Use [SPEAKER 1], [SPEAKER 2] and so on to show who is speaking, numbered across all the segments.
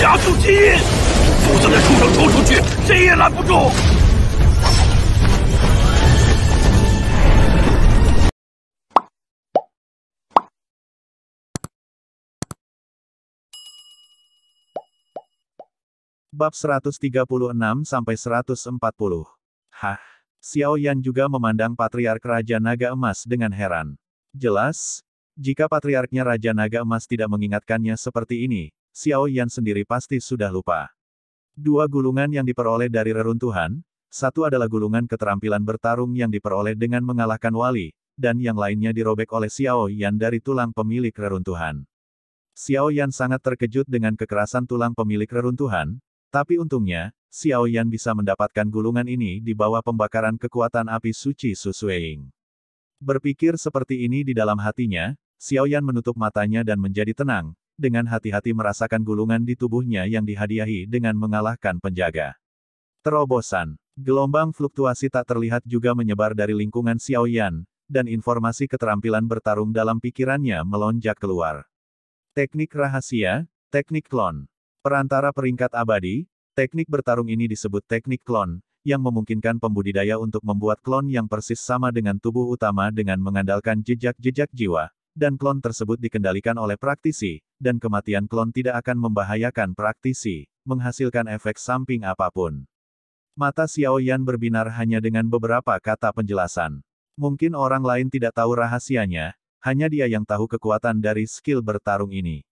[SPEAKER 1] 加速基因，负责的畜生冲出去，谁也拦不住。Bab 136 sampai 140. Hah. Xiao Yan juga memandang patriark Raja Naga Emas dengan heran. Jelas, jika patriarknya Raja Naga Emas tidak mengingatkannya seperti ini, Xiao Yan sendiri pasti sudah lupa. Dua gulungan yang diperoleh dari reruntuhan, satu adalah gulungan keterampilan bertarung yang diperoleh dengan mengalahkan wali, dan yang lainnya dirobek oleh Xiao Yan dari tulang pemilik reruntuhan. Xiao Yan sangat terkejut dengan kekerasan tulang pemilik reruntuhan, tapi untungnya, Xiao Yan bisa mendapatkan gulungan ini di bawah pembakaran kekuatan api suci Susueing. Berpikir seperti ini di dalam hatinya, Xiao Yan menutup matanya dan menjadi tenang, dengan hati-hati merasakan gulungan di tubuhnya yang dihadiahi dengan mengalahkan penjaga. Terobosan, gelombang fluktuasi tak terlihat juga menyebar dari lingkungan Xiaoyan, dan informasi keterampilan bertarung dalam pikirannya melonjak keluar. Teknik rahasia, teknik klon. Perantara peringkat abadi, teknik bertarung ini disebut teknik klon, yang memungkinkan pembudidaya untuk membuat klon yang persis sama dengan tubuh utama dengan mengandalkan jejak-jejak jiwa, dan klon tersebut dikendalikan oleh praktisi, dan kematian klon tidak akan membahayakan praktisi, menghasilkan efek samping apapun. Mata Xiao Yan berbinar hanya dengan beberapa kata penjelasan. Mungkin orang lain tidak tahu rahasianya, hanya dia yang tahu kekuatan dari skill bertarung ini.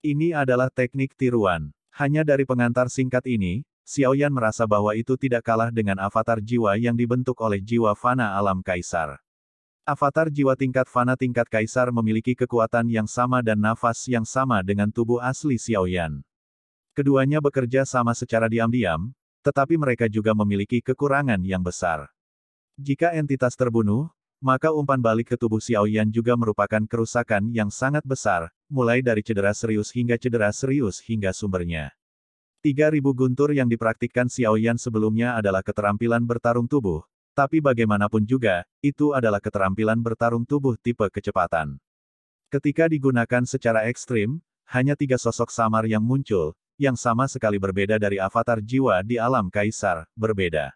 [SPEAKER 1] Ini adalah teknik tiruan. Hanya dari pengantar singkat ini, Xiao Yan merasa bahwa itu tidak kalah dengan avatar jiwa yang dibentuk oleh jiwa fana alam kaisar. Avatar jiwa tingkat fana tingkat kaisar memiliki kekuatan yang sama dan nafas yang sama dengan tubuh asli Xiaoyan. Keduanya bekerja sama secara diam-diam, tetapi mereka juga memiliki kekurangan yang besar. Jika entitas terbunuh, maka umpan balik ke tubuh Xiaoyan juga merupakan kerusakan yang sangat besar, mulai dari cedera serius hingga cedera serius hingga sumbernya. 3000 guntur yang dipraktikkan Xiaoyan sebelumnya adalah keterampilan bertarung tubuh, tapi bagaimanapun juga, itu adalah keterampilan bertarung tubuh tipe kecepatan. Ketika digunakan secara ekstrim, hanya tiga sosok samar yang muncul, yang sama sekali berbeda dari avatar jiwa di alam kaisar, berbeda.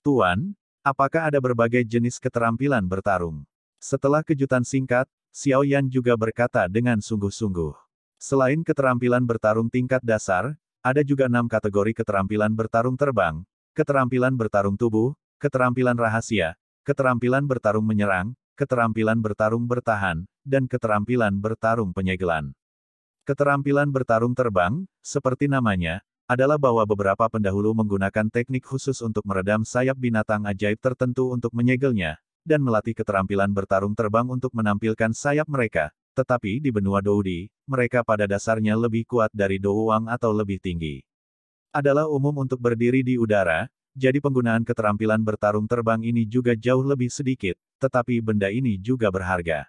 [SPEAKER 1] Tuan, apakah ada berbagai jenis keterampilan bertarung? Setelah kejutan singkat, Xiao Yan juga berkata dengan sungguh-sungguh. Selain keterampilan bertarung tingkat dasar, ada juga enam kategori keterampilan bertarung terbang, keterampilan bertarung tubuh, keterampilan rahasia, keterampilan bertarung menyerang, keterampilan bertarung bertahan, dan keterampilan bertarung penyegelan. Keterampilan bertarung terbang, seperti namanya, adalah bahwa beberapa pendahulu menggunakan teknik khusus untuk meredam sayap binatang ajaib tertentu untuk menyegelnya, dan melatih keterampilan bertarung terbang untuk menampilkan sayap mereka, tetapi di benua Doudi, mereka pada dasarnya lebih kuat dari Douwang atau lebih tinggi. Adalah umum untuk berdiri di udara, jadi penggunaan keterampilan bertarung terbang ini juga jauh lebih sedikit, tetapi benda ini juga berharga.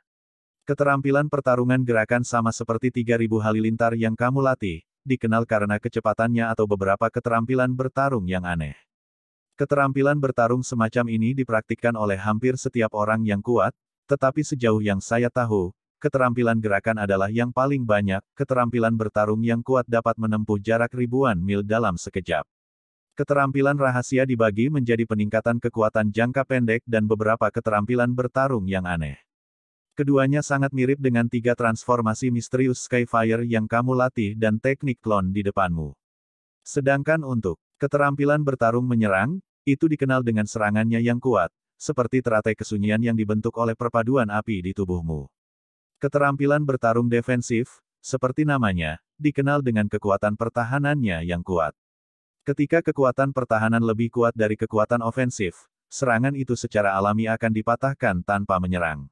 [SPEAKER 1] Keterampilan pertarungan gerakan sama seperti 3000 halilintar yang kamu latih, dikenal karena kecepatannya atau beberapa keterampilan bertarung yang aneh. Keterampilan bertarung semacam ini dipraktikkan oleh hampir setiap orang yang kuat, tetapi sejauh yang saya tahu, keterampilan gerakan adalah yang paling banyak, keterampilan bertarung yang kuat dapat menempuh jarak ribuan mil dalam sekejap. Keterampilan rahasia dibagi menjadi peningkatan kekuatan jangka pendek dan beberapa keterampilan bertarung yang aneh. Keduanya sangat mirip dengan tiga transformasi misterius Skyfire yang kamu latih dan teknik klon di depanmu. Sedangkan untuk keterampilan bertarung menyerang, itu dikenal dengan serangannya yang kuat, seperti teratai kesunyian yang dibentuk oleh perpaduan api di tubuhmu. Keterampilan bertarung defensif, seperti namanya, dikenal dengan kekuatan pertahanannya yang kuat. Ketika kekuatan pertahanan lebih kuat dari kekuatan ofensif, serangan itu secara alami akan dipatahkan tanpa menyerang.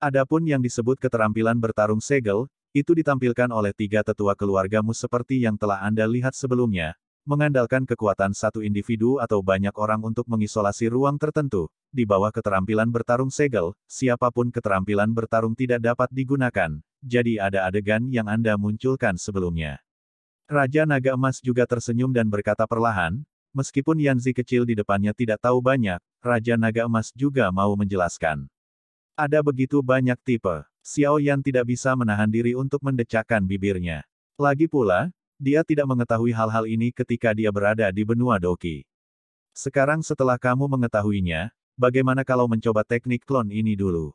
[SPEAKER 1] Adapun yang disebut keterampilan bertarung segel, itu ditampilkan oleh tiga tetua keluargamu seperti yang telah Anda lihat sebelumnya, mengandalkan kekuatan satu individu atau banyak orang untuk mengisolasi ruang tertentu, di bawah keterampilan bertarung segel, siapapun keterampilan bertarung tidak dapat digunakan, jadi ada adegan yang Anda munculkan sebelumnya. Raja Naga Emas juga tersenyum dan berkata perlahan, meskipun Yanzi kecil di depannya tidak tahu banyak, Raja Naga Emas juga mau menjelaskan. Ada begitu banyak tipe. Xiao Yan tidak bisa menahan diri untuk mendecakkan bibirnya. Lagi pula, dia tidak mengetahui hal-hal ini ketika dia berada di benua Doki. Sekarang setelah kamu mengetahuinya, bagaimana kalau mencoba teknik klon ini dulu?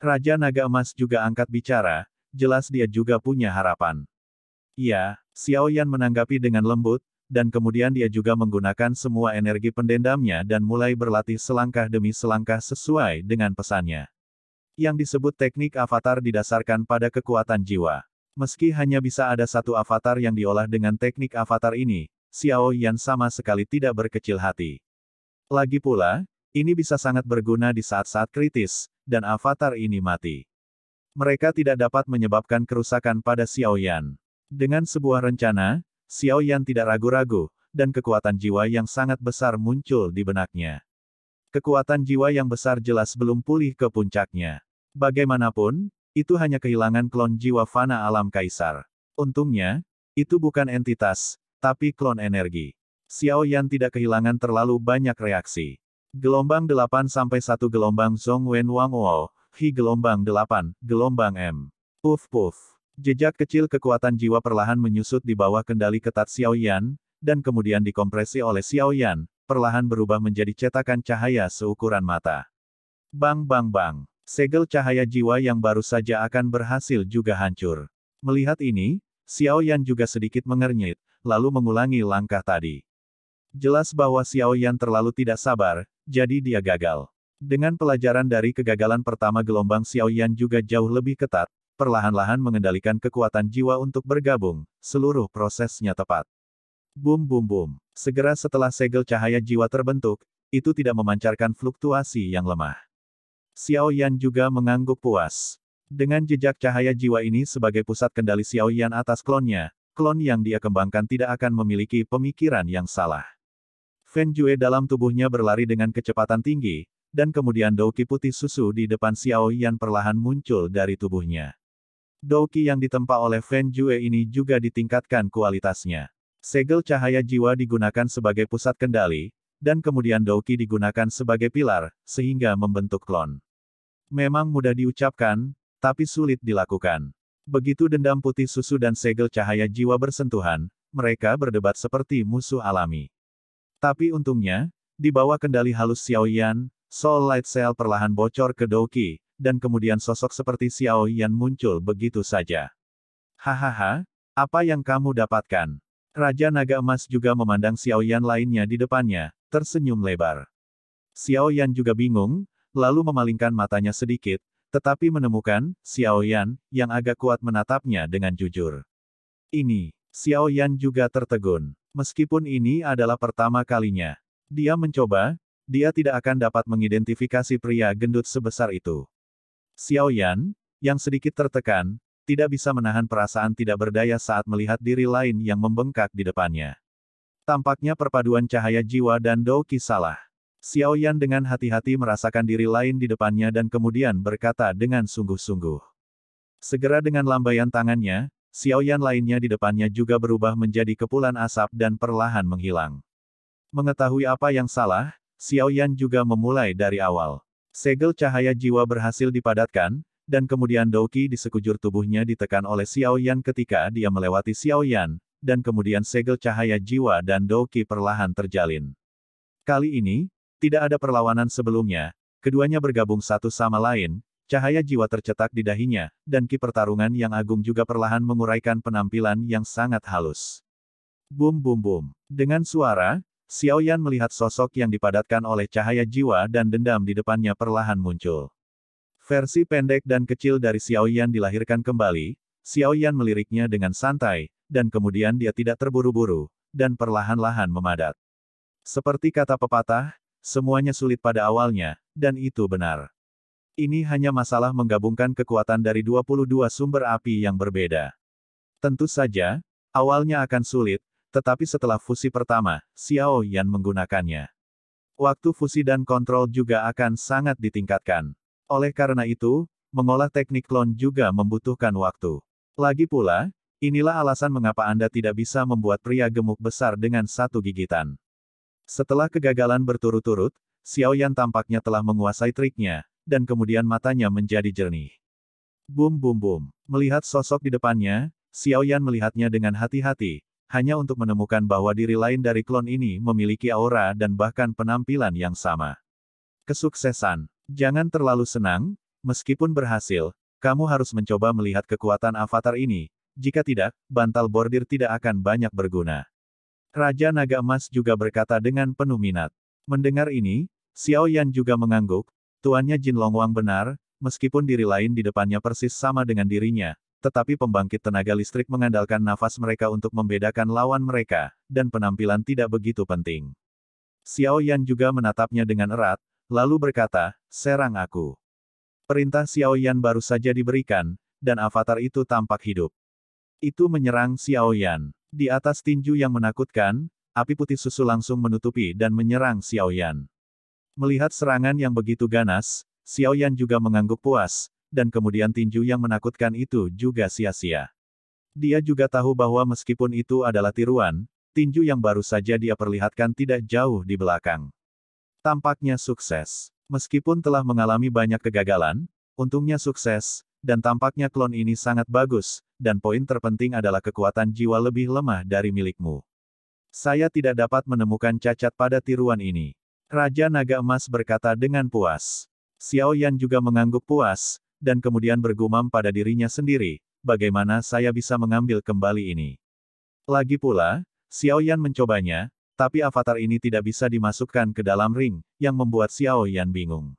[SPEAKER 1] Raja Naga Emas juga angkat bicara, jelas dia juga punya harapan. Ya, Xiao Yan menanggapi dengan lembut, dan kemudian dia juga menggunakan semua energi pendendamnya dan mulai berlatih selangkah demi selangkah sesuai dengan pesannya. Yang disebut teknik avatar didasarkan pada kekuatan jiwa. Meski hanya bisa ada satu avatar yang diolah dengan teknik avatar ini, Xiao Yan sama sekali tidak berkecil hati. Lagi pula, ini bisa sangat berguna di saat-saat kritis, dan avatar ini mati. Mereka tidak dapat menyebabkan kerusakan pada Xiao Yan. Dengan sebuah rencana, Xiao Yan tidak ragu-ragu, dan kekuatan jiwa yang sangat besar muncul di benaknya. Kekuatan jiwa yang besar jelas belum pulih ke puncaknya. Bagaimanapun, itu hanya kehilangan klon jiwa fana alam kaisar. Untungnya, itu bukan entitas, tapi klon energi. Xiao Yan tidak kehilangan terlalu banyak reaksi. Gelombang 8 sampai 1 gelombang Zhong Wen Wang Wo, Hi gelombang 8, gelombang M. Puf puf. Jejak kecil kekuatan jiwa perlahan menyusut di bawah kendali ketat Xiao Yan, dan kemudian dikompresi oleh Xiao Yan, perlahan berubah menjadi cetakan cahaya seukuran mata. Bang bang bang, segel cahaya jiwa yang baru saja akan berhasil juga hancur. Melihat ini, Xiao Yan juga sedikit mengernyit, lalu mengulangi langkah tadi. Jelas bahwa Xiao Yan terlalu tidak sabar, jadi dia gagal. Dengan pelajaran dari kegagalan pertama gelombang Xiao Yan juga jauh lebih ketat, perlahan-lahan mengendalikan kekuatan jiwa untuk bergabung, seluruh prosesnya tepat. Bum bum bum. Segera setelah segel cahaya jiwa terbentuk, itu tidak memancarkan fluktuasi yang lemah. Xiao Yan juga mengangguk puas. Dengan jejak cahaya jiwa ini sebagai pusat kendali Xiao Yan atas klonnya, klon yang dia kembangkan tidak akan memiliki pemikiran yang salah. Fan Jue dalam tubuhnya berlari dengan kecepatan tinggi, dan kemudian Douki putih susu di depan Xiao Yan perlahan muncul dari tubuhnya. Douki yang ditempa oleh Fan Jue ini juga ditingkatkan kualitasnya. Segel cahaya jiwa digunakan sebagai pusat kendali, dan kemudian Douki digunakan sebagai pilar, sehingga membentuk klon. Memang mudah diucapkan, tapi sulit dilakukan. Begitu dendam putih susu dan segel cahaya jiwa bersentuhan, mereka berdebat seperti musuh alami. Tapi untungnya, di bawah kendali halus Xiaoyan, Soul Light Cell perlahan bocor ke Douki, dan kemudian sosok seperti Xiao Yan muncul begitu saja. Hahaha, apa yang kamu dapatkan? Raja Naga Emas juga memandang Xiao Yan lainnya di depannya, tersenyum lebar. Xiao Yan juga bingung, lalu memalingkan matanya sedikit, tetapi menemukan Xiao Yan yang agak kuat menatapnya dengan jujur. Ini, Xiao Yan juga tertegun. Meskipun ini adalah pertama kalinya, dia mencoba, dia tidak akan dapat mengidentifikasi pria gendut sebesar itu. Xiao Yan, yang sedikit tertekan, tidak bisa menahan perasaan tidak berdaya saat melihat diri lain yang membengkak di depannya. Tampaknya perpaduan cahaya jiwa dan Qi salah. Xiao Yan dengan hati-hati merasakan diri lain di depannya dan kemudian berkata dengan sungguh-sungguh. Segera dengan lambaian tangannya, Xiao Yan lainnya di depannya juga berubah menjadi kepulan asap dan perlahan menghilang. Mengetahui apa yang salah, Xiao Yan juga memulai dari awal. Segel cahaya jiwa berhasil dipadatkan, dan kemudian Doki di sekujur tubuhnya ditekan oleh Xiao Yan ketika dia melewati Xiao Yan, dan kemudian segel cahaya jiwa dan Doki perlahan terjalin. Kali ini, tidak ada perlawanan sebelumnya, keduanya bergabung satu sama lain, cahaya jiwa tercetak di dahinya, dan ki pertarungan yang agung juga perlahan menguraikan penampilan yang sangat halus. Bum bum bum. Dengan suara, Xiao Yan melihat sosok yang dipadatkan oleh cahaya jiwa dan dendam di depannya perlahan muncul. Versi pendek dan kecil dari Xiao Yan dilahirkan kembali, Xiao Yan meliriknya dengan santai, dan kemudian dia tidak terburu-buru, dan perlahan-lahan memadat. Seperti kata pepatah, semuanya sulit pada awalnya, dan itu benar. Ini hanya masalah menggabungkan kekuatan dari 22 sumber api yang berbeda. Tentu saja, awalnya akan sulit, tetapi setelah fusi pertama, Xiao Yan menggunakannya. Waktu fusi dan kontrol juga akan sangat ditingkatkan. Oleh karena itu, mengolah teknik klon juga membutuhkan waktu. Lagi pula, inilah alasan mengapa Anda tidak bisa membuat pria gemuk besar dengan satu gigitan. Setelah kegagalan berturut-turut, Xiao Yan tampaknya telah menguasai triknya, dan kemudian matanya menjadi jernih. Bum bum bum. Melihat sosok di depannya, Xiao Yan melihatnya dengan hati-hati, hanya untuk menemukan bahwa diri lain dari klon ini memiliki aura dan bahkan penampilan yang sama. Kesuksesan. Jangan terlalu senang, meskipun berhasil, kamu harus mencoba melihat kekuatan avatar ini, jika tidak, bantal bordir tidak akan banyak berguna. Raja Naga Emas juga berkata dengan penuh minat. Mendengar ini, Xiao Yan juga mengangguk, tuannya Jin Longwang benar, meskipun diri lain di depannya persis sama dengan dirinya, tetapi pembangkit tenaga listrik mengandalkan nafas mereka untuk membedakan lawan mereka, dan penampilan tidak begitu penting. Xiao Yan juga menatapnya dengan erat, lalu berkata, serang aku. Perintah Xiao Yan baru saja diberikan, dan avatar itu tampak hidup. Itu menyerang Xiao Yan. Di atas tinju yang menakutkan, api putih susu langsung menutupi dan menyerang Xiao Yan. Melihat serangan yang begitu ganas, Xiao Yan juga mengangguk puas, dan kemudian tinju yang menakutkan itu juga sia-sia. Dia juga tahu bahwa meskipun itu adalah tiruan, tinju yang baru saja dia perlihatkan tidak jauh di belakang. Tampaknya sukses. Meskipun telah mengalami banyak kegagalan, untungnya sukses, dan tampaknya klon ini sangat bagus, dan poin terpenting adalah kekuatan jiwa lebih lemah dari milikmu. Saya tidak dapat menemukan cacat pada tiruan ini. Raja Naga Emas berkata dengan puas. Xiao Yan juga mengangguk puas, dan kemudian bergumam pada dirinya sendiri, bagaimana saya bisa mengambil kembali ini. Lagi pula, Xiao Yan mencobanya, tapi avatar ini tidak bisa dimasukkan ke dalam ring, yang membuat Xiao Yan bingung.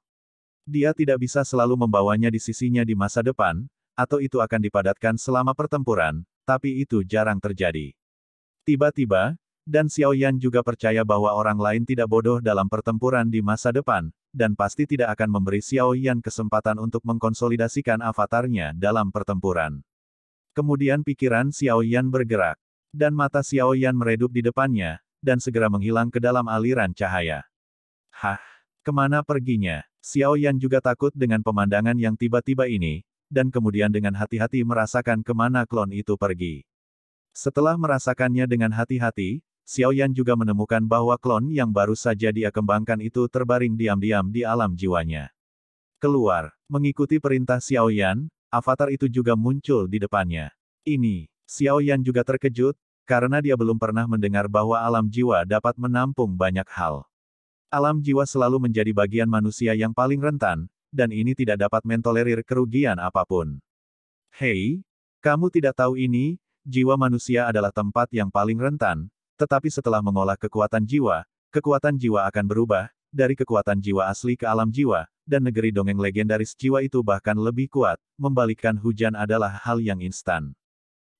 [SPEAKER 1] Dia tidak bisa selalu membawanya di sisinya di masa depan, atau itu akan dipadatkan selama pertempuran, tapi itu jarang terjadi. Tiba-tiba, dan Xiao Yan juga percaya bahwa orang lain tidak bodoh dalam pertempuran di masa depan, dan pasti tidak akan memberi Xiao Yan kesempatan untuk mengkonsolidasikan avatarnya dalam pertempuran. Kemudian pikiran Xiao Yan bergerak, dan mata Xiao Yan meredup di depannya, dan segera menghilang ke dalam aliran cahaya. Hah, kemana perginya? Xiao Yan juga takut dengan pemandangan yang tiba-tiba ini, dan kemudian dengan hati-hati merasakan kemana klon itu pergi. Setelah merasakannya dengan hati-hati, Xiao Yan juga menemukan bahwa klon yang baru saja dia kembangkan itu terbaring diam-diam di alam jiwanya. Keluar, mengikuti perintah Xiao Yan, avatar itu juga muncul di depannya. Ini, Xiao Yan juga terkejut, karena dia belum pernah mendengar bahwa alam jiwa dapat menampung banyak hal. Alam jiwa selalu menjadi bagian manusia yang paling rentan, dan ini tidak dapat mentolerir kerugian apapun. Hei, kamu tidak tahu ini, jiwa manusia adalah tempat yang paling rentan, tetapi setelah mengolah kekuatan jiwa, kekuatan jiwa akan berubah, dari kekuatan jiwa asli ke alam jiwa, dan negeri dongeng legendaris jiwa itu bahkan lebih kuat, membalikkan hujan adalah hal yang instan.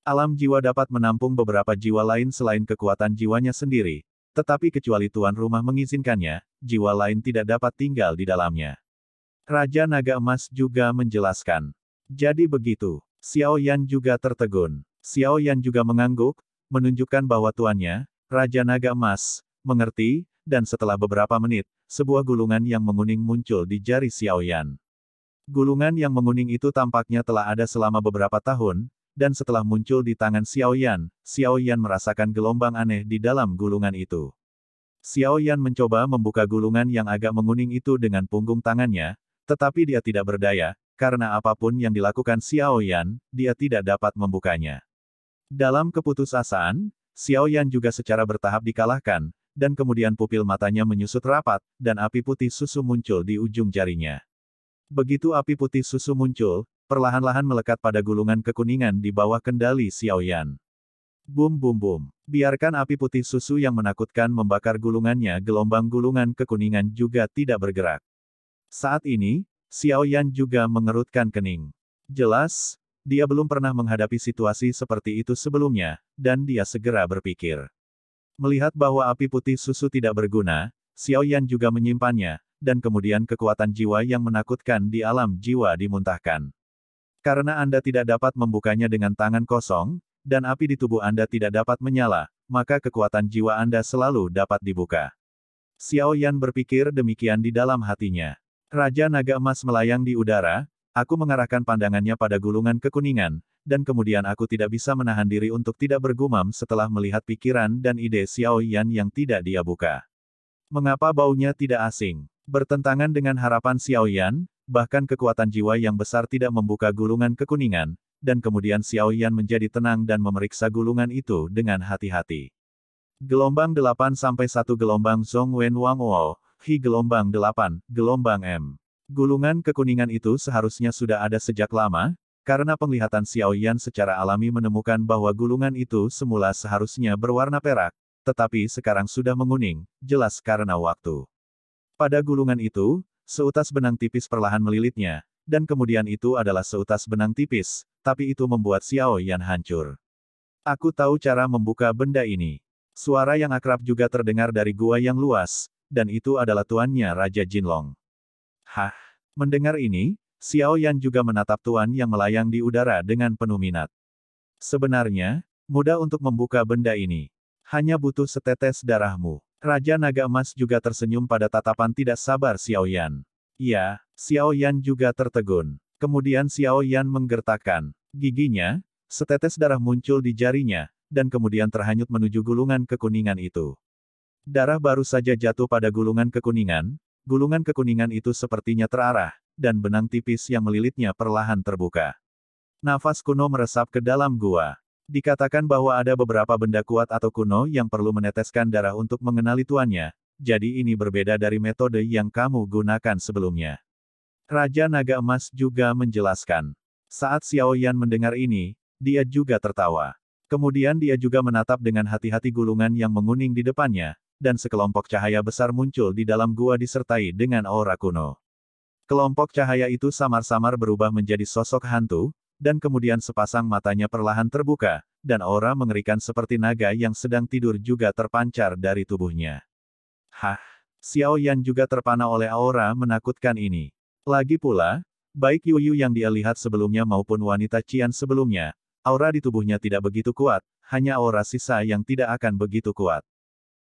[SPEAKER 1] Alam jiwa dapat menampung beberapa jiwa lain selain kekuatan jiwanya sendiri, tetapi kecuali tuan rumah mengizinkannya, jiwa lain tidak dapat tinggal di dalamnya. Raja Naga Emas juga menjelaskan. Jadi begitu, Xiao Yan juga tertegun. Xiao Yan juga mengangguk, menunjukkan bahwa tuannya, Raja Naga Emas mengerti, dan setelah beberapa menit, sebuah gulungan yang menguning muncul di jari Xiaoyan. Gulungan yang menguning itu tampaknya telah ada selama beberapa tahun, dan setelah muncul di tangan Xiaoyan, Xiaoyan merasakan gelombang aneh di dalam gulungan itu. Xiaoyan mencoba membuka gulungan yang agak menguning itu dengan punggung tangannya, tetapi dia tidak berdaya, karena apapun yang dilakukan Xiaoyan, dia tidak dapat membukanya. Dalam keputusasaan, Xiao Yan juga secara bertahap dikalahkan, dan kemudian pupil matanya menyusut rapat, dan api putih susu muncul di ujung jarinya. Begitu api putih susu muncul, perlahan-lahan melekat pada gulungan kekuningan di bawah kendali Xiao Yan. Bum bum bum. Biarkan api putih susu yang menakutkan membakar gulungannya gelombang gulungan kekuningan juga tidak bergerak. Saat ini, Xiao Yan juga mengerutkan kening. Jelas, dia belum pernah menghadapi situasi seperti itu sebelumnya, dan dia segera berpikir. Melihat bahwa api putih susu tidak berguna, Xiao Yan juga menyimpannya, dan kemudian kekuatan jiwa yang menakutkan di alam jiwa dimuntahkan. Karena Anda tidak dapat membukanya dengan tangan kosong, dan api di tubuh Anda tidak dapat menyala, maka kekuatan jiwa Anda selalu dapat dibuka. Xiao Yan berpikir demikian di dalam hatinya. Raja Naga Emas melayang di udara, Aku mengarahkan pandangannya pada gulungan kekuningan, dan kemudian aku tidak bisa menahan diri untuk tidak bergumam setelah melihat pikiran dan ide Xiao Yan yang tidak dia buka. Mengapa baunya tidak asing? Bertentangan dengan harapan Xiao Yan, bahkan kekuatan jiwa yang besar tidak membuka gulungan kekuningan, dan kemudian Xiao Yan menjadi tenang dan memeriksa gulungan itu dengan hati-hati. Gelombang 8-1 Gelombang Wen Wang Wo, Hi Gelombang 8, Gelombang M. Gulungan kekuningan itu seharusnya sudah ada sejak lama, karena penglihatan Xiao Yan secara alami menemukan bahwa gulungan itu semula seharusnya berwarna perak, tetapi sekarang sudah menguning, jelas karena waktu. Pada gulungan itu, seutas benang tipis perlahan melilitnya, dan kemudian itu adalah seutas benang tipis, tapi itu membuat Xiao Yan hancur. Aku tahu cara membuka benda ini. Suara yang akrab juga terdengar dari gua yang luas, dan itu adalah tuannya Raja Jinlong. Hah? Mendengar ini, Xiao Yan juga menatap Tuan yang melayang di udara dengan penuh minat. Sebenarnya, mudah untuk membuka benda ini. Hanya butuh setetes darahmu. Raja Naga Emas juga tersenyum pada tatapan tidak sabar Xiao Yan. Ya, Xiao Yan juga tertegun. Kemudian Xiao Yan menggertakkan giginya, setetes darah muncul di jarinya, dan kemudian terhanyut menuju gulungan kekuningan itu. Darah baru saja jatuh pada gulungan kekuningan, gulungan kekuningan itu sepertinya terarah, dan benang tipis yang melilitnya perlahan terbuka. Nafas kuno meresap ke dalam gua. Dikatakan bahwa ada beberapa benda kuat atau kuno yang perlu meneteskan darah untuk mengenali tuannya, jadi ini berbeda dari metode yang kamu gunakan sebelumnya. Raja Naga Emas juga menjelaskan. Saat Xiao Yan mendengar ini, dia juga tertawa. Kemudian dia juga menatap dengan hati-hati gulungan yang menguning di depannya, dan sekelompok cahaya besar muncul di dalam gua disertai dengan aura kuno. Kelompok cahaya itu samar-samar berubah menjadi sosok hantu, dan kemudian sepasang matanya perlahan terbuka, dan aura mengerikan seperti naga yang sedang tidur juga terpancar dari tubuhnya. Hah, Xiao Yan juga terpana oleh aura menakutkan ini. Lagi pula, baik Yuyu yang dia lihat sebelumnya maupun wanita Cian sebelumnya, aura di tubuhnya tidak begitu kuat, hanya aura sisa yang tidak akan begitu kuat.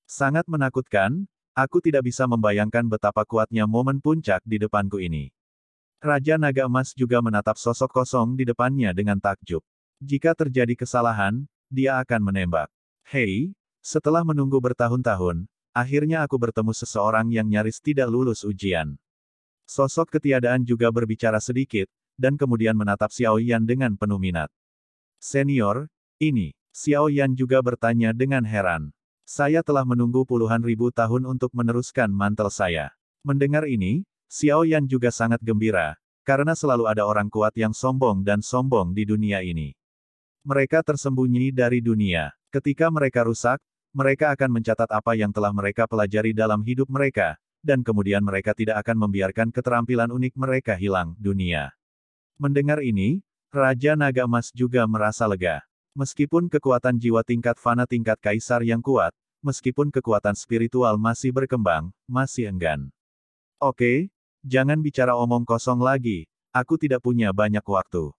[SPEAKER 1] Sangat menakutkan, aku tidak bisa membayangkan betapa kuatnya momen puncak di depanku ini. Raja Naga Emas juga menatap sosok kosong di depannya dengan takjub. Jika terjadi kesalahan, dia akan menembak. Hei, setelah menunggu bertahun-tahun, akhirnya aku bertemu seseorang yang nyaris tidak lulus ujian. Sosok ketiadaan juga berbicara sedikit, dan kemudian menatap Xiao Yan dengan penuh minat. Senior, ini, Xiao Yan juga bertanya dengan heran. Saya telah menunggu puluhan ribu tahun untuk meneruskan mantel saya. Mendengar ini, Xiao Yan juga sangat gembira, karena selalu ada orang kuat yang sombong dan sombong di dunia ini. Mereka tersembunyi dari dunia. Ketika mereka rusak, mereka akan mencatat apa yang telah mereka pelajari dalam hidup mereka, dan kemudian mereka tidak akan membiarkan keterampilan unik mereka hilang, dunia. Mendengar ini, Raja Naga Emas juga merasa lega. Meskipun kekuatan jiwa tingkat fana tingkat kaisar yang kuat, meskipun kekuatan spiritual masih berkembang, masih enggan. Oke, jangan bicara omong kosong lagi, aku tidak punya banyak waktu.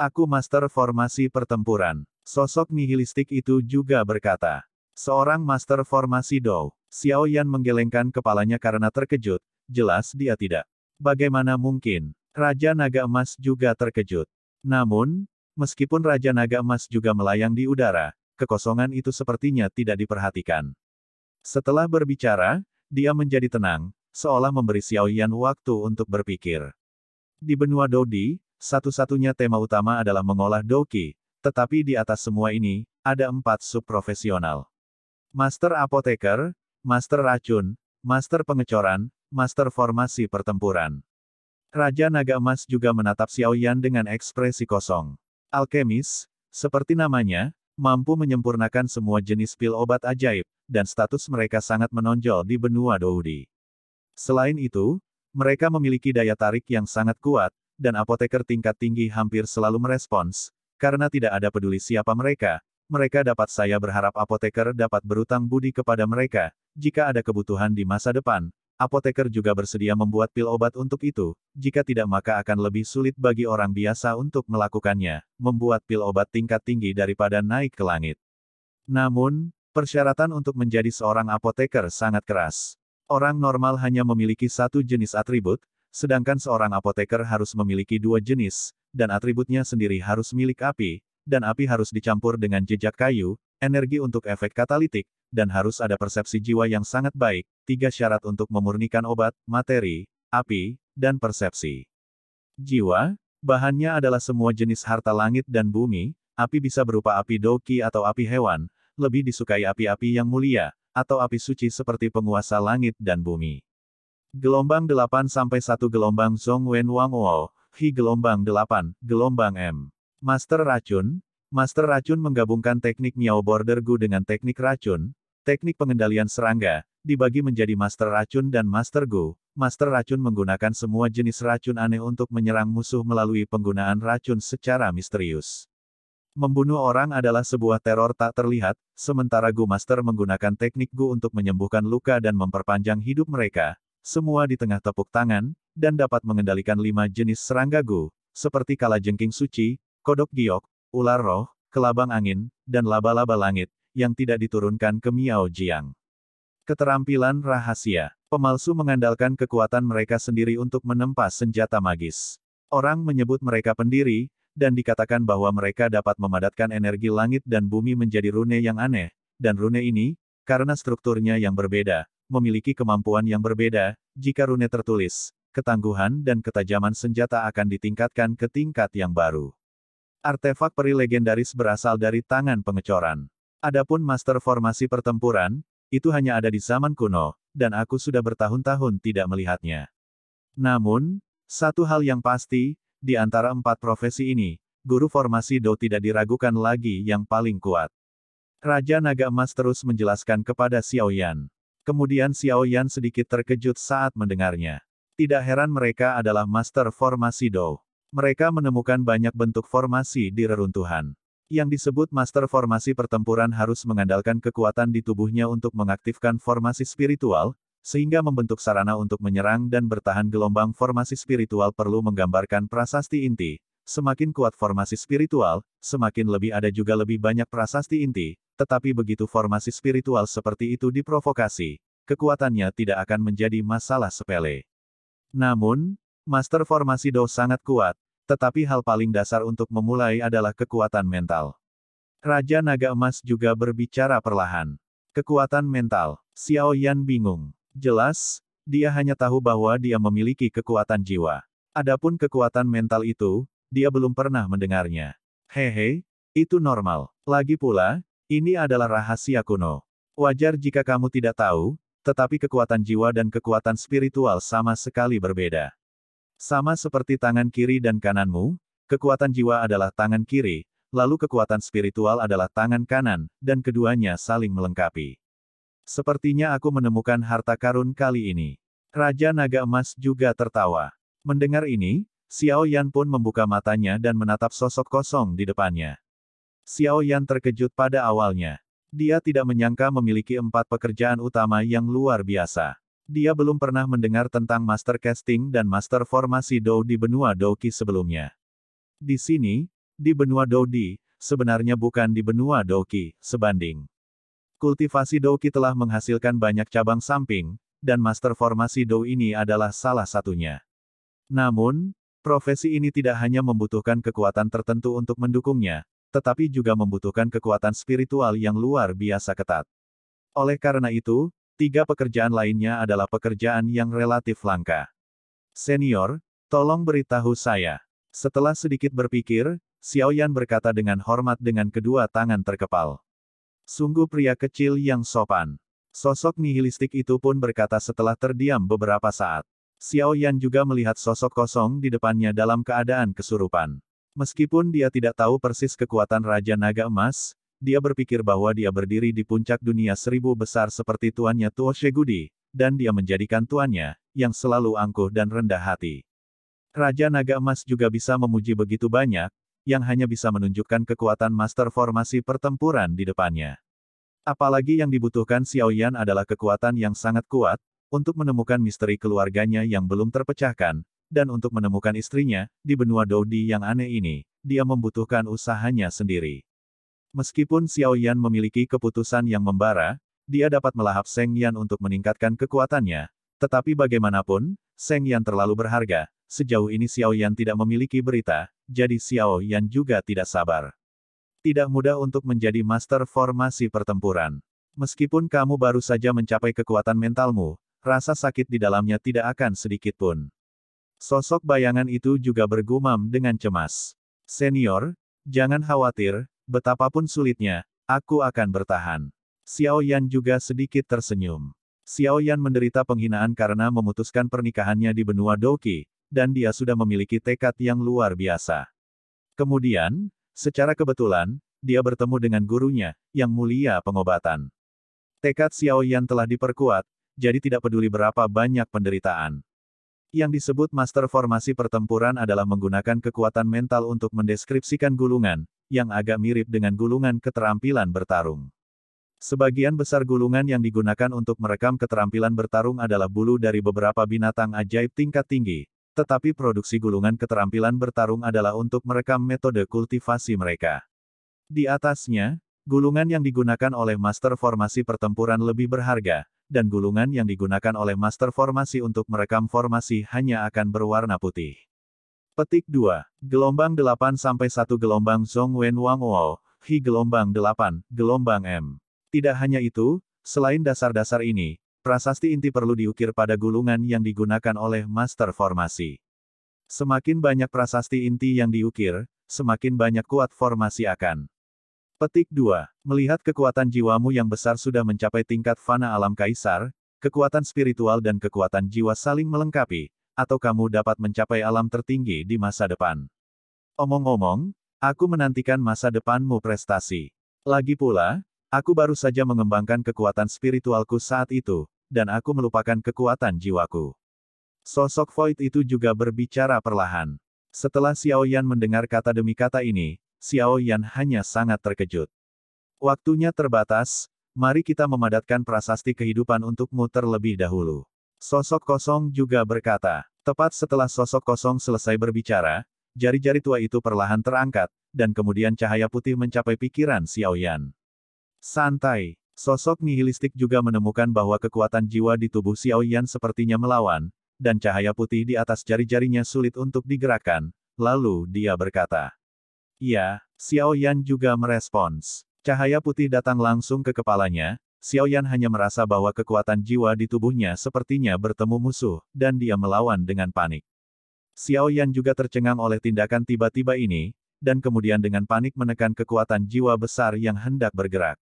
[SPEAKER 1] Aku master formasi pertempuran. Sosok nihilistik itu juga berkata. Seorang master formasi Dou, Xiao Yan menggelengkan kepalanya karena terkejut, jelas dia tidak. Bagaimana mungkin, Raja Naga Emas juga terkejut. Namun, Meskipun Raja Naga Emas juga melayang di udara, kekosongan itu sepertinya tidak diperhatikan. Setelah berbicara, dia menjadi tenang, seolah memberi Xiao Yan waktu untuk berpikir. Di benua Dodi, satu-satunya tema utama adalah mengolah Doki, tetapi di atas semua ini, ada empat subprofesional. Master Apoteker, Master Racun, Master Pengecoran, Master Formasi Pertempuran. Raja Naga Emas juga menatap Xiao Yan dengan ekspresi kosong. Alkemis, seperti namanya, mampu menyempurnakan semua jenis pil obat ajaib, dan status mereka sangat menonjol di benua Doudi. Selain itu, mereka memiliki daya tarik yang sangat kuat, dan apoteker tingkat tinggi hampir selalu merespons, karena tidak ada peduli siapa mereka, mereka dapat saya berharap apoteker dapat berutang budi kepada mereka, jika ada kebutuhan di masa depan, apoteker juga bersedia membuat pil obat untuk itu, jika tidak maka akan lebih sulit bagi orang biasa untuk melakukannya, membuat pil obat tingkat tinggi daripada naik ke langit. Namun, persyaratan untuk menjadi seorang apoteker sangat keras. Orang normal hanya memiliki satu jenis atribut, sedangkan seorang apoteker harus memiliki dua jenis, dan atributnya sendiri harus milik api, dan api harus dicampur dengan jejak kayu, energi untuk efek katalitik, dan harus ada persepsi jiwa yang sangat baik, tiga syarat untuk memurnikan obat, materi, api, dan persepsi. Jiwa, bahannya adalah semua jenis harta langit dan bumi, api bisa berupa api doki atau api hewan, lebih disukai api-api yang mulia, atau api suci seperti penguasa langit dan bumi. Gelombang 8-1 Gelombang Wen Wang Wo, Hi Gelombang 8, Gelombang M. Master Racun, Master Racun menggabungkan teknik Miao Border Gu dengan teknik racun, Teknik pengendalian serangga, dibagi menjadi Master Racun dan Master Go. Master Racun menggunakan semua jenis racun aneh untuk menyerang musuh melalui penggunaan racun secara misterius. Membunuh orang adalah sebuah teror tak terlihat, sementara Gu Master menggunakan teknik Gu untuk menyembuhkan luka dan memperpanjang hidup mereka, semua di tengah tepuk tangan, dan dapat mengendalikan lima jenis serangga Gu, seperti kalajengking suci, kodok giok, ular roh, kelabang angin, dan laba-laba langit yang tidak diturunkan ke Miao Jiang. Keterampilan rahasia. Pemalsu mengandalkan kekuatan mereka sendiri untuk menempa senjata magis. Orang menyebut mereka pendiri, dan dikatakan bahwa mereka dapat memadatkan energi langit dan bumi menjadi rune yang aneh, dan rune ini, karena strukturnya yang berbeda, memiliki kemampuan yang berbeda, jika rune tertulis, ketangguhan dan ketajaman senjata akan ditingkatkan ke tingkat yang baru. Artefak peri legendaris berasal dari tangan pengecoran. Adapun master formasi pertempuran, itu hanya ada di zaman kuno, dan aku sudah bertahun-tahun tidak melihatnya. Namun, satu hal yang pasti, di antara empat profesi ini, guru formasi Do tidak diragukan lagi yang paling kuat. Raja Naga Emas terus menjelaskan kepada Xiao Yan. Kemudian Xiao Yan sedikit terkejut saat mendengarnya. Tidak heran mereka adalah master formasi Do. Mereka menemukan banyak bentuk formasi di reruntuhan yang disebut master formasi pertempuran harus mengandalkan kekuatan di tubuhnya untuk mengaktifkan formasi spiritual, sehingga membentuk sarana untuk menyerang dan bertahan gelombang formasi spiritual perlu menggambarkan prasasti inti. Semakin kuat formasi spiritual, semakin lebih ada juga lebih banyak prasasti inti, tetapi begitu formasi spiritual seperti itu diprovokasi, kekuatannya tidak akan menjadi masalah sepele. Namun, master formasi Do sangat kuat, tetapi hal paling dasar untuk memulai adalah kekuatan mental. Raja Naga Emas juga berbicara perlahan. Kekuatan mental. Xiao Yan bingung. Jelas, dia hanya tahu bahwa dia memiliki kekuatan jiwa. Adapun kekuatan mental itu, dia belum pernah mendengarnya. Hehe, itu normal. Lagi pula, ini adalah rahasia kuno. Wajar jika kamu tidak tahu, tetapi kekuatan jiwa dan kekuatan spiritual sama sekali berbeda. Sama seperti tangan kiri dan kananmu, kekuatan jiwa adalah tangan kiri, lalu kekuatan spiritual adalah tangan kanan, dan keduanya saling melengkapi. Sepertinya aku menemukan harta karun kali ini. Raja Naga Emas juga tertawa. Mendengar ini, Xiao Yan pun membuka matanya dan menatap sosok kosong di depannya. Xiao Yan terkejut pada awalnya. Dia tidak menyangka memiliki empat pekerjaan utama yang luar biasa. Dia belum pernah mendengar tentang master casting dan master formasi Dou di benua Douki sebelumnya. Di sini, di benua Doudi, sebenarnya bukan di benua Douki. sebanding. Kultivasi Douki telah menghasilkan banyak cabang samping, dan master formasi Dou ini adalah salah satunya. Namun, profesi ini tidak hanya membutuhkan kekuatan tertentu untuk mendukungnya, tetapi juga membutuhkan kekuatan spiritual yang luar biasa ketat. Oleh karena itu, Tiga pekerjaan lainnya adalah pekerjaan yang relatif langka. Senior, tolong beritahu saya. Setelah sedikit berpikir, Xiaoyan berkata dengan hormat dengan kedua tangan terkepal. Sungguh pria kecil yang sopan. Sosok nihilistik itu pun berkata setelah terdiam beberapa saat. Xiaoyan juga melihat sosok kosong di depannya dalam keadaan kesurupan. Meskipun dia tidak tahu persis kekuatan Raja Naga Emas, dia berpikir bahwa dia berdiri di puncak dunia seribu besar seperti tuannya Tuo Shegudi, dan dia menjadikan tuannya, yang selalu angkuh dan rendah hati. Raja Naga Emas juga bisa memuji begitu banyak, yang hanya bisa menunjukkan kekuatan master formasi pertempuran di depannya. Apalagi yang dibutuhkan Xiao Yan adalah kekuatan yang sangat kuat, untuk menemukan misteri keluarganya yang belum terpecahkan, dan untuk menemukan istrinya, di benua Dodi yang aneh ini, dia membutuhkan usahanya sendiri. Meskipun Xiao Yan memiliki keputusan yang membara, dia dapat melahap Seng Yan untuk meningkatkan kekuatannya. Tetapi bagaimanapun, Seng Yan terlalu berharga. Sejauh ini Xiao Yan tidak memiliki berita, jadi Xiao Yan juga tidak sabar. Tidak mudah untuk menjadi master formasi pertempuran. Meskipun kamu baru saja mencapai kekuatan mentalmu, rasa sakit di dalamnya tidak akan sedikit pun. Sosok bayangan itu juga bergumam dengan cemas. Senior, jangan khawatir, Betapapun sulitnya, aku akan bertahan. Xiao Yan juga sedikit tersenyum. Xiao Yan menderita penghinaan karena memutuskan pernikahannya di benua Doki, dan dia sudah memiliki tekad yang luar biasa. Kemudian, secara kebetulan, dia bertemu dengan gurunya, yang mulia pengobatan. Tekad Xiao Yan telah diperkuat, jadi tidak peduli berapa banyak penderitaan. Yang disebut master formasi pertempuran adalah menggunakan kekuatan mental untuk mendeskripsikan gulungan, yang agak mirip dengan gulungan keterampilan bertarung. Sebagian besar gulungan yang digunakan untuk merekam keterampilan bertarung adalah bulu dari beberapa binatang ajaib tingkat tinggi, tetapi produksi gulungan keterampilan bertarung adalah untuk merekam metode kultivasi mereka. Di atasnya, gulungan yang digunakan oleh master formasi pertempuran lebih berharga, dan gulungan yang digunakan oleh master formasi untuk merekam formasi hanya akan berwarna putih. Petik 2. Gelombang 8-1 Gelombang Wen Wang Wo, Hi Gelombang 8, Gelombang M. Tidak hanya itu, selain dasar-dasar ini, prasasti inti perlu diukir pada gulungan yang digunakan oleh master formasi. Semakin banyak prasasti inti yang diukir, semakin banyak kuat formasi akan. Petik 2. Melihat kekuatan jiwamu yang besar sudah mencapai tingkat fana alam kaisar, kekuatan spiritual dan kekuatan jiwa saling melengkapi, atau kamu dapat mencapai alam tertinggi di masa depan. Omong-omong, aku menantikan masa depanmu prestasi. Lagi pula, aku baru saja mengembangkan kekuatan spiritualku saat itu, dan aku melupakan kekuatan jiwaku. Sosok Void itu juga berbicara perlahan. Setelah Xiao Yan mendengar kata demi kata ini, Xiao Yan hanya sangat terkejut. Waktunya terbatas, mari kita memadatkan prasasti kehidupan untukmu terlebih dahulu. Sosok kosong juga berkata. Tepat setelah sosok kosong selesai berbicara, jari-jari tua itu perlahan terangkat, dan kemudian cahaya putih mencapai pikiran Xiaoyan. Santai. Sosok nihilistik juga menemukan bahwa kekuatan jiwa di tubuh Xiaoyan sepertinya melawan, dan cahaya putih di atas jari-jarinya sulit untuk digerakkan, lalu dia berkata. Ya, Xiaoyan juga merespons. Cahaya putih datang langsung ke kepalanya, Xiao Yan hanya merasa bahwa kekuatan jiwa di tubuhnya sepertinya bertemu musuh, dan dia melawan dengan panik. Xiao Yan juga tercengang oleh tindakan tiba-tiba ini, dan kemudian dengan panik menekan kekuatan jiwa besar yang hendak bergerak.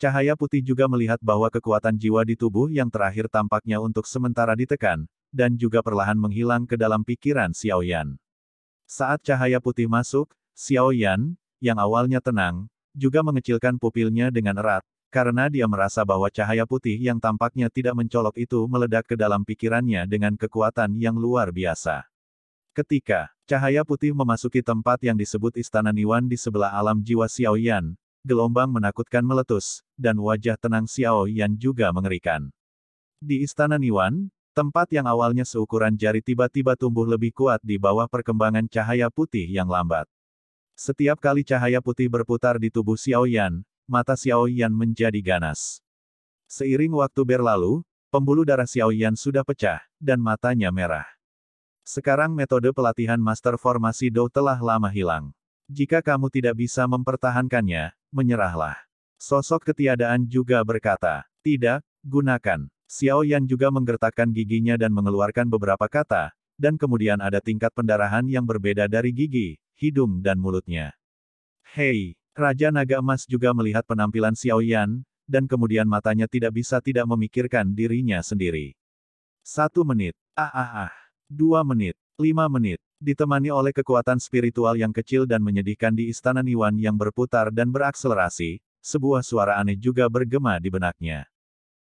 [SPEAKER 1] Cahaya putih juga melihat bahwa kekuatan jiwa di tubuh yang terakhir tampaknya untuk sementara ditekan, dan juga perlahan menghilang ke dalam pikiran Xiao Yan. Saat cahaya putih masuk, Xiao Yan yang awalnya tenang, juga mengecilkan pupilnya dengan erat, karena dia merasa bahwa cahaya putih yang tampaknya tidak mencolok itu meledak ke dalam pikirannya dengan kekuatan yang luar biasa. Ketika cahaya putih memasuki tempat yang disebut Istana Niwan di sebelah alam jiwa Xiao Yan, gelombang menakutkan meletus, dan wajah tenang Xiao Yan juga mengerikan. Di Istana Niwan, tempat yang awalnya seukuran jari tiba-tiba tumbuh lebih kuat di bawah perkembangan cahaya putih yang lambat. Setiap kali cahaya putih berputar di tubuh Xiao Yan mata Xiao Yan menjadi ganas. Seiring waktu berlalu, pembuluh darah Xiao Yan sudah pecah, dan matanya merah. Sekarang metode pelatihan master formasi Dou telah lama hilang. Jika kamu tidak bisa mempertahankannya, menyerahlah. Sosok ketiadaan juga berkata, tidak, gunakan. Xiao Yan juga menggertakkan giginya dan mengeluarkan beberapa kata, dan kemudian ada tingkat pendarahan yang berbeda dari gigi, hidung dan mulutnya. Hei, Raja Naga Emas juga melihat penampilan Xiao Yan, dan kemudian matanya tidak bisa tidak memikirkan dirinya sendiri. Satu menit, ah ah ah, dua menit, lima menit, ditemani oleh kekuatan spiritual yang kecil dan menyedihkan di istana Niwan yang berputar dan berakselerasi, sebuah suara aneh juga bergema di benaknya.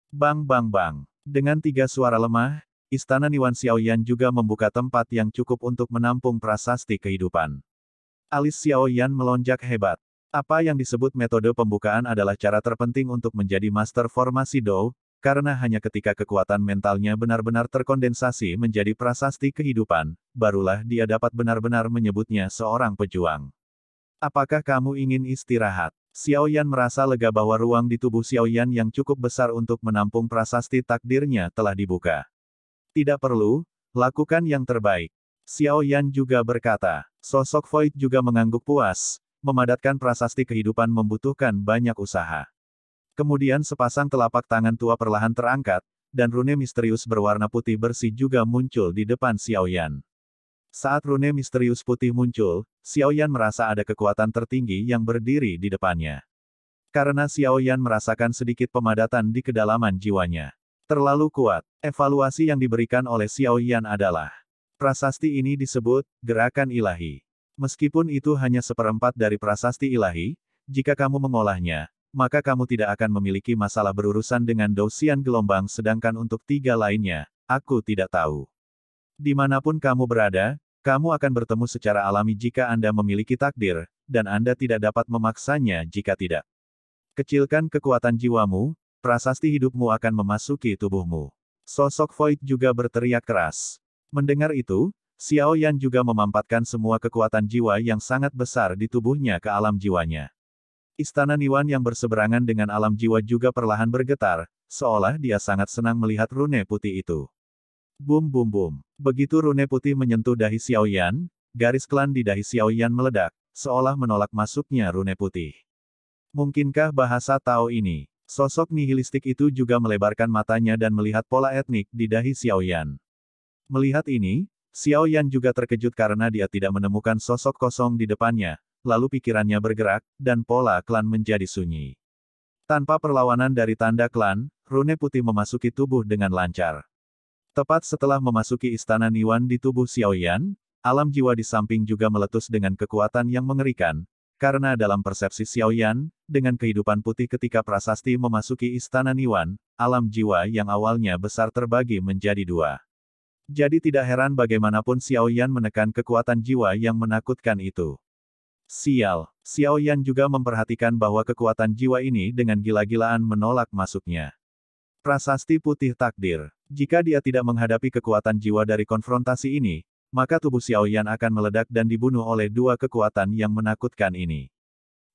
[SPEAKER 1] Bang bang bang, dengan tiga suara lemah, Istana Niwan Xiaoyan juga membuka tempat yang cukup untuk menampung prasasti kehidupan. Alis Xiaoyan melonjak hebat. Apa yang disebut metode pembukaan adalah cara terpenting untuk menjadi master formasi Dou, karena hanya ketika kekuatan mentalnya benar-benar terkondensasi menjadi prasasti kehidupan, barulah dia dapat benar-benar menyebutnya seorang pejuang. Apakah kamu ingin istirahat? Xiao Yan merasa lega bahwa ruang di tubuh Xiao Yan yang cukup besar untuk menampung prasasti takdirnya telah dibuka. Tidak perlu, lakukan yang terbaik. Xiao Yan juga berkata, sosok Void juga mengangguk puas, Memadatkan prasasti kehidupan membutuhkan banyak usaha. Kemudian sepasang telapak tangan tua perlahan terangkat, dan rune misterius berwarna putih bersih juga muncul di depan Xiaoyan. Saat rune misterius putih muncul, Xiaoyan merasa ada kekuatan tertinggi yang berdiri di depannya. Karena Xiaoyan merasakan sedikit pemadatan di kedalaman jiwanya. Terlalu kuat, evaluasi yang diberikan oleh Xiaoyan adalah Prasasti ini disebut gerakan ilahi. Meskipun itu hanya seperempat dari prasasti ilahi, jika kamu mengolahnya, maka kamu tidak akan memiliki masalah berurusan dengan dosian gelombang sedangkan untuk tiga lainnya, aku tidak tahu. Dimanapun kamu berada, kamu akan bertemu secara alami jika Anda memiliki takdir, dan Anda tidak dapat memaksanya jika tidak. Kecilkan kekuatan jiwamu, prasasti hidupmu akan memasuki tubuhmu. Sosok Void juga berteriak keras. Mendengar itu, Xiao Yan juga memampatkan semua kekuatan jiwa yang sangat besar di tubuhnya ke alam jiwanya. Istana Niwan yang berseberangan dengan alam jiwa juga perlahan bergetar, seolah dia sangat senang melihat rune putih itu. Bum bum bum. Begitu rune putih menyentuh dahi Xiao Yan, garis klan di dahi Xiao Yan meledak, seolah menolak masuknya rune putih. Mungkinkah bahasa Tao ini? Sosok nihilistik itu juga melebarkan matanya dan melihat pola etnik di dahi Xiao Yan. Melihat ini, Xiao Yan juga terkejut karena dia tidak menemukan sosok kosong di depannya, lalu pikirannya bergerak, dan pola klan menjadi sunyi. Tanpa perlawanan dari tanda klan, rune putih memasuki tubuh dengan lancar. Tepat setelah memasuki istana Niwan di tubuh Xiao Yan, alam jiwa di samping juga meletus dengan kekuatan yang mengerikan, karena dalam persepsi Xiao Yan, dengan kehidupan putih ketika prasasti memasuki istana Niwan, alam jiwa yang awalnya besar terbagi menjadi dua. Jadi tidak heran bagaimanapun Xiao Yan menekan kekuatan jiwa yang menakutkan itu. Sial, Xiao Yan juga memperhatikan bahwa kekuatan jiwa ini dengan gila-gilaan menolak masuknya. Prasasti putih takdir. Jika dia tidak menghadapi kekuatan jiwa dari konfrontasi ini, maka tubuh Xiao Yan akan meledak dan dibunuh oleh dua kekuatan yang menakutkan ini.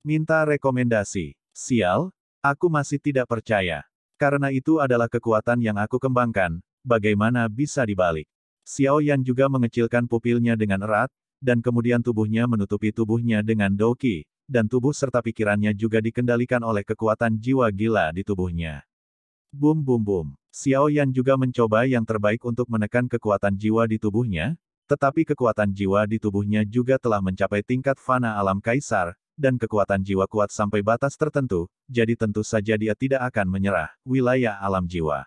[SPEAKER 1] Minta rekomendasi. Sial, aku masih tidak percaya. Karena itu adalah kekuatan yang aku kembangkan, bagaimana bisa dibalik? Xiao Yan juga mengecilkan pupilnya dengan erat, dan kemudian tubuhnya menutupi tubuhnya dengan doki, dan tubuh serta pikirannya juga dikendalikan oleh kekuatan jiwa gila di tubuhnya. Bum bum bum. Xiao Yan juga mencoba yang terbaik untuk menekan kekuatan jiwa di tubuhnya, tetapi kekuatan jiwa di tubuhnya juga telah mencapai tingkat fana alam kaisar, dan kekuatan jiwa kuat sampai batas tertentu, jadi tentu saja dia tidak akan menyerah, wilayah alam jiwa.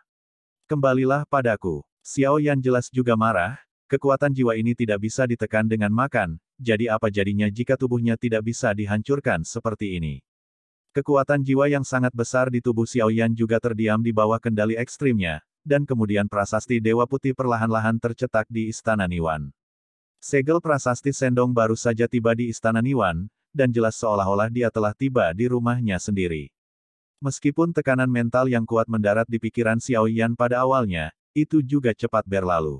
[SPEAKER 1] Kembalilah padaku. Xiao Yan jelas juga marah, kekuatan jiwa ini tidak bisa ditekan dengan makan, jadi apa jadinya jika tubuhnya tidak bisa dihancurkan seperti ini. Kekuatan jiwa yang sangat besar di tubuh Xiao Yan juga terdiam di bawah kendali ekstrimnya, dan kemudian prasasti Dewa Putih perlahan-lahan tercetak di Istana Niwan. Segel prasasti Sendong baru saja tiba di Istana Niwan, dan jelas seolah-olah dia telah tiba di rumahnya sendiri. Meskipun tekanan mental yang kuat mendarat di pikiran Xiao Yan pada awalnya, itu juga cepat berlalu.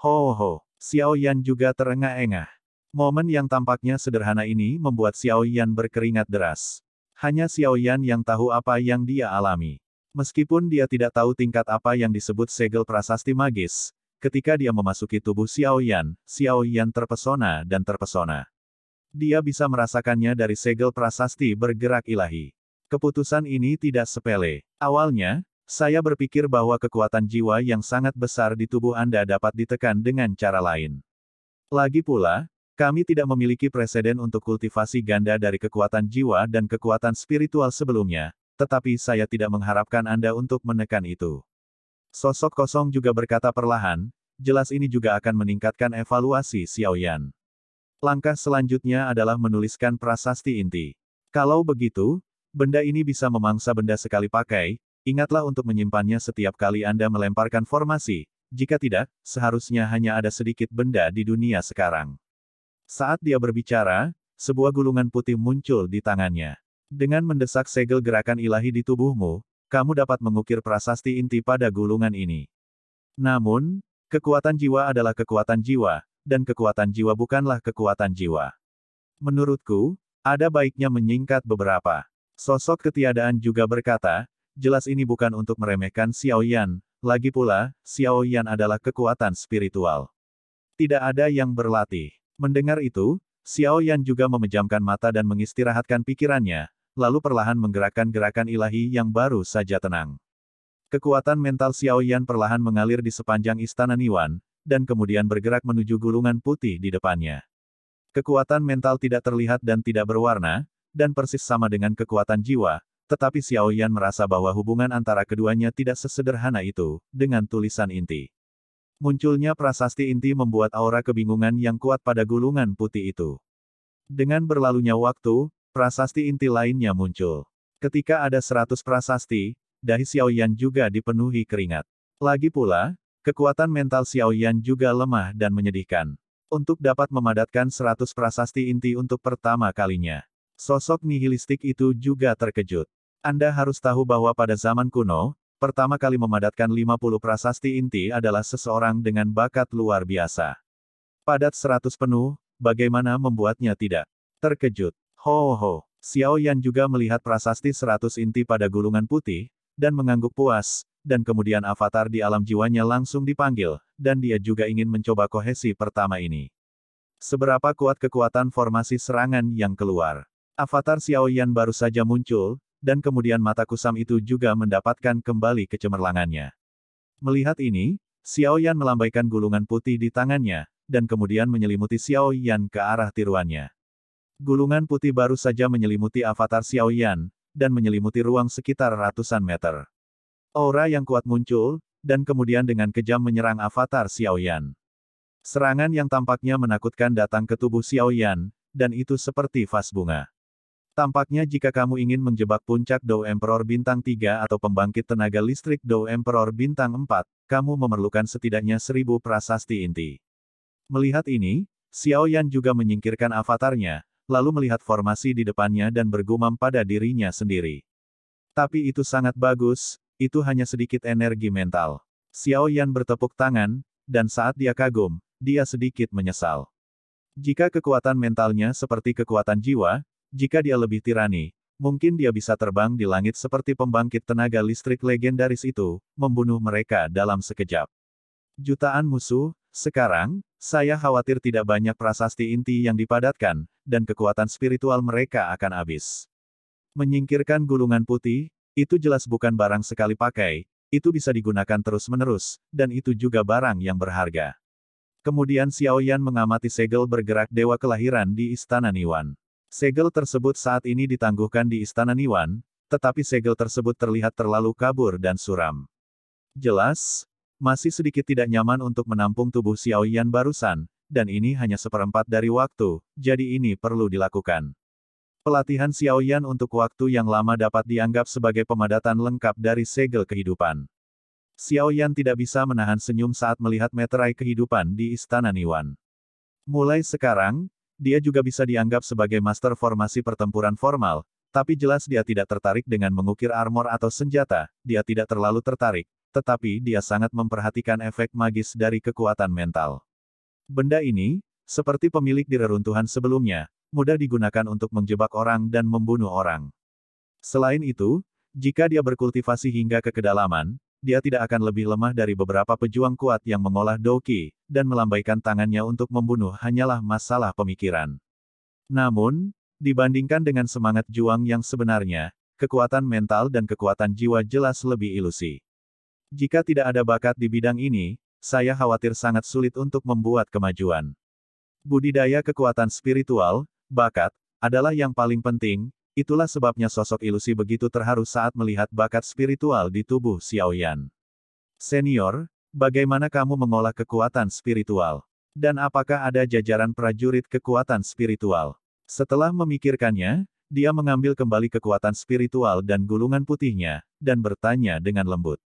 [SPEAKER 1] Ho ho, Xiao Yan juga terengah-engah. Momen yang tampaknya sederhana ini membuat Xiao Yan berkeringat deras. Hanya Xiao Yan yang tahu apa yang dia alami. Meskipun dia tidak tahu tingkat apa yang disebut segel prasasti magis, Ketika dia memasuki tubuh Xiao Yan, Xiao Yan terpesona dan terpesona. Dia bisa merasakannya dari segel prasasti bergerak ilahi. Keputusan ini tidak sepele. Awalnya, saya berpikir bahwa kekuatan jiwa yang sangat besar di tubuh Anda dapat ditekan dengan cara lain. Lagi pula, kami tidak memiliki presiden untuk kultivasi ganda dari kekuatan jiwa dan kekuatan spiritual sebelumnya, tetapi saya tidak mengharapkan Anda untuk menekan itu. Sosok kosong juga berkata perlahan, jelas ini juga akan meningkatkan evaluasi Xiaoyan. Langkah selanjutnya adalah menuliskan prasasti inti. Kalau begitu, Benda ini bisa memangsa benda sekali pakai, ingatlah untuk menyimpannya setiap kali Anda melemparkan formasi, jika tidak, seharusnya hanya ada sedikit benda di dunia sekarang. Saat dia berbicara, sebuah gulungan putih muncul di tangannya. Dengan mendesak segel gerakan ilahi di tubuhmu, kamu dapat mengukir prasasti inti pada gulungan ini. Namun, kekuatan jiwa adalah kekuatan jiwa, dan kekuatan jiwa bukanlah kekuatan jiwa. Menurutku, ada baiknya menyingkat beberapa. Sosok ketiadaan juga berkata, jelas ini bukan untuk meremehkan Xiao Yan. lagi pula, Xiao Yan adalah kekuatan spiritual. Tidak ada yang berlatih. Mendengar itu, Xiao Yan juga memejamkan mata dan mengistirahatkan pikirannya, lalu perlahan menggerakkan gerakan ilahi yang baru saja tenang. Kekuatan mental Xiao Yan perlahan mengalir di sepanjang istana Niwan, dan kemudian bergerak menuju gulungan putih di depannya. Kekuatan mental tidak terlihat dan tidak berwarna, dan persis sama dengan kekuatan jiwa, tetapi Xiao Yan merasa bahwa hubungan antara keduanya tidak sesederhana itu, dengan tulisan inti. Munculnya prasasti inti membuat aura kebingungan yang kuat pada gulungan putih itu. Dengan berlalunya waktu, prasasti inti lainnya muncul. Ketika ada seratus prasasti, dahi Xiao Yan juga dipenuhi keringat. Lagi pula, kekuatan mental Xiao Yan juga lemah dan menyedihkan untuk dapat memadatkan seratus prasasti inti untuk pertama kalinya. Sosok nihilistik itu juga terkejut. Anda harus tahu bahwa pada zaman kuno, pertama kali memadatkan 50 prasasti inti adalah seseorang dengan bakat luar biasa. Padat 100 penuh, bagaimana membuatnya tidak terkejut? Ho ho, Xiao Yan juga melihat prasasti 100 inti pada gulungan putih, dan mengangguk puas, dan kemudian avatar di alam jiwanya langsung dipanggil, dan dia juga ingin mencoba kohesi pertama ini. Seberapa kuat kekuatan formasi serangan yang keluar? Avatar Xiao Yan baru saja muncul, dan kemudian mata kusam itu juga mendapatkan kembali kecemerlangannya. Melihat ini, Xiao Yan melambaikan gulungan putih di tangannya, dan kemudian menyelimuti Xiao Yan ke arah tiruannya. Gulungan putih baru saja menyelimuti avatar Xiao Yan, dan menyelimuti ruang sekitar ratusan meter. Aura yang kuat muncul, dan kemudian dengan kejam menyerang avatar Xiao Yan. Serangan yang tampaknya menakutkan datang ke tubuh Xiao Yan, dan itu seperti vas bunga. Tampaknya jika kamu ingin menjebak puncak Dao Emperor Bintang 3 atau pembangkit tenaga listrik Dao Emperor Bintang 4, kamu memerlukan setidaknya seribu prasasti inti. Melihat ini, Xiao Yan juga menyingkirkan avatarnya, lalu melihat formasi di depannya dan bergumam pada dirinya sendiri. Tapi itu sangat bagus, itu hanya sedikit energi mental. Xiao Yan bertepuk tangan, dan saat dia kagum, dia sedikit menyesal. Jika kekuatan mentalnya seperti kekuatan jiwa, jika dia lebih tirani, mungkin dia bisa terbang di langit seperti pembangkit tenaga listrik legendaris itu, membunuh mereka dalam sekejap. Jutaan musuh, sekarang, saya khawatir tidak banyak prasasti inti yang dipadatkan, dan kekuatan spiritual mereka akan habis. Menyingkirkan gulungan putih, itu jelas bukan barang sekali pakai, itu bisa digunakan terus-menerus, dan itu juga barang yang berharga. Kemudian Xiao Yan mengamati segel bergerak dewa kelahiran di Istana Niwan. Segel tersebut saat ini ditangguhkan di Istana Niwan, tetapi segel tersebut terlihat terlalu kabur dan suram. Jelas, masih sedikit tidak nyaman untuk menampung tubuh Xiao Yan barusan, dan ini hanya seperempat dari waktu, jadi ini perlu dilakukan. Pelatihan Xiao Yan untuk waktu yang lama dapat dianggap sebagai pemadatan lengkap dari segel kehidupan. Xiao Yan tidak bisa menahan senyum saat melihat meterai kehidupan di Istana Niwan. Mulai sekarang, dia juga bisa dianggap sebagai master formasi pertempuran formal, tapi jelas dia tidak tertarik dengan mengukir armor atau senjata, dia tidak terlalu tertarik, tetapi dia sangat memperhatikan efek magis dari kekuatan mental. Benda ini, seperti pemilik di reruntuhan sebelumnya, mudah digunakan untuk menjebak orang dan membunuh orang. Selain itu, jika dia berkultivasi hingga ke kedalaman, dia tidak akan lebih lemah dari beberapa pejuang kuat yang mengolah Doki, dan melambaikan tangannya untuk membunuh hanyalah masalah pemikiran. Namun, dibandingkan dengan semangat juang yang sebenarnya, kekuatan mental dan kekuatan jiwa jelas lebih ilusi. Jika tidak ada bakat di bidang ini, saya khawatir sangat sulit untuk membuat kemajuan. Budidaya kekuatan spiritual, bakat, adalah yang paling penting, Itulah sebabnya sosok ilusi begitu terharu saat melihat bakat spiritual di tubuh Xiaoyan. Senior, bagaimana kamu mengolah kekuatan spiritual? Dan apakah ada jajaran prajurit kekuatan spiritual? Setelah memikirkannya, dia mengambil kembali kekuatan spiritual dan gulungan putihnya, dan bertanya dengan lembut.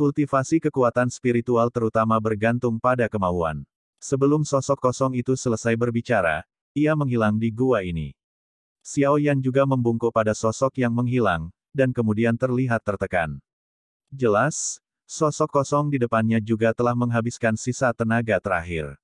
[SPEAKER 1] Kultivasi kekuatan spiritual terutama bergantung pada kemauan. Sebelum sosok kosong itu selesai berbicara, ia menghilang di gua ini. Xiao Yan juga membungkuk pada sosok yang menghilang, dan kemudian terlihat tertekan. Jelas, sosok kosong di depannya juga telah menghabiskan sisa tenaga terakhir.